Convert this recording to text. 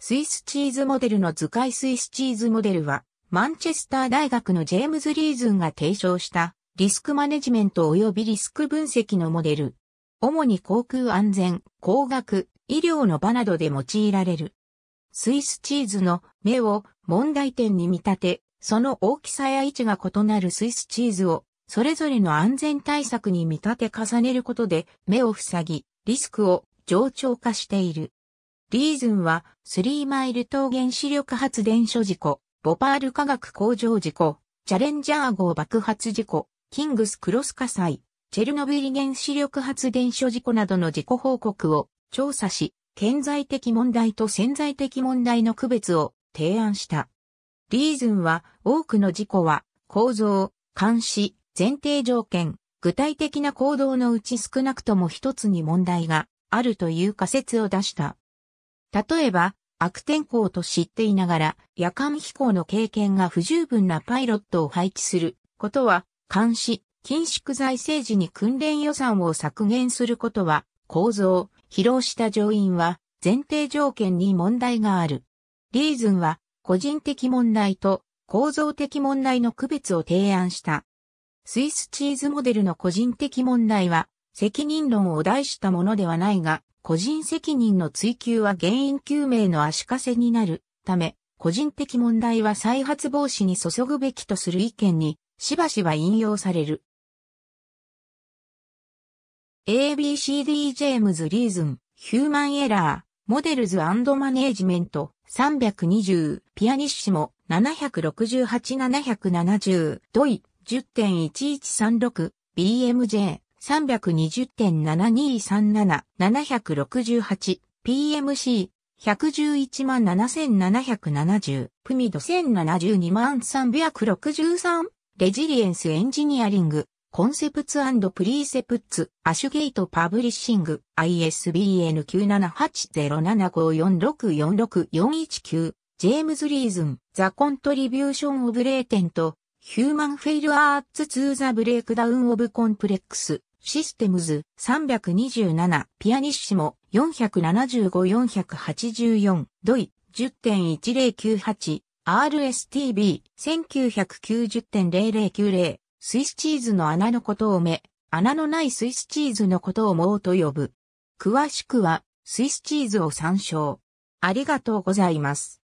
スイスチーズモデルの図解スイスチーズモデルは、マンチェスター大学のジェームズ・リーズンが提唱したリスクマネジメント及びリスク分析のモデル。主に航空安全、工学、医療の場などで用いられる。スイスチーズの目を問題点に見立て、その大きさや位置が異なるスイスチーズを、それぞれの安全対策に見立て重ねることで、目を塞ぎ、リスクを冗長化している。リーズンは、スリーマイル島原子力発電所事故、ボパール化学工場事故、チャレンジャー号爆発事故、キングスクロス火災、チェルノブイリ原子力発電所事故などの事故報告を調査し、潜在的問題と潜在的問題の区別を提案した。リーズンは、多くの事故は、構造、監視、前提条件、具体的な行動のうち少なくとも一つに問題があるという仮説を出した。例えば、悪天候と知っていながら、夜間飛行の経験が不十分なパイロットを配置することは、監視、緊縮財政時に訓練予算を削減することは、構造、疲労した乗員は、前提条件に問題がある。リーズンは、個人的問題と構造的問題の区別を提案した。スイスチーズモデルの個人的問題は、責任論を題したものではないが、個人責任の追及は原因究明の足かせになるため、個人的問題は再発防止に注ぐべきとする意見に、しばしば引用される。ABCD ジェームズ・リーズン、ヒューマンエラー、モデルズマネージメント、320、ピアニッシモ、768-770、ドイ、10.1136、BMJ。320.72377768 PMC 1117770プミド1072,363レジリエンスエンジニアリングコンセプツプリーセプツアシュゲートパブリッシング ISBN 9780754646419ジェームズ・リーズン、ザ・コントリビューション・オブ・レーテント、ヒューマン・フェイル・アーツ・ツー・ザ・ブレイクダウン・オブ・コンプレックス、システムズ327、ピアニッシモ475-484、ドイ10.1098、RSTB 1990.0090、スイスチーズの穴のことをめ、穴のないスイスチーズのことをもうと呼ぶ。詳しくは、スイスチーズを参照。ありがとうございます。